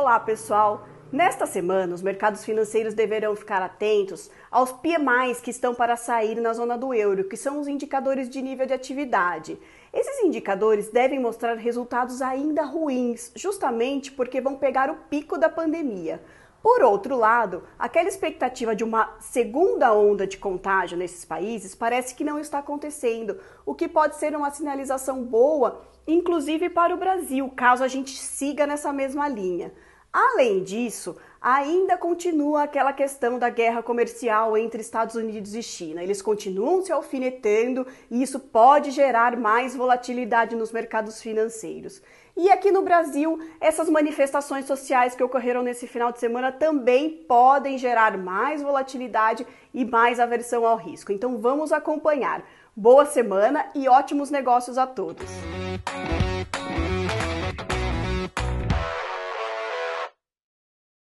Olá, pessoal! Nesta semana, os mercados financeiros deverão ficar atentos aos PMIs que estão para sair na zona do euro, que são os indicadores de nível de atividade. Esses indicadores devem mostrar resultados ainda ruins, justamente porque vão pegar o pico da pandemia. Por outro lado, aquela expectativa de uma segunda onda de contágio nesses países parece que não está acontecendo, o que pode ser uma sinalização boa, inclusive para o Brasil, caso a gente siga nessa mesma linha. Além disso, ainda continua aquela questão da guerra comercial entre Estados Unidos e China. Eles continuam se alfinetando e isso pode gerar mais volatilidade nos mercados financeiros. E aqui no Brasil, essas manifestações sociais que ocorreram nesse final de semana também podem gerar mais volatilidade e mais aversão ao risco. Então vamos acompanhar. Boa semana e ótimos negócios a todos.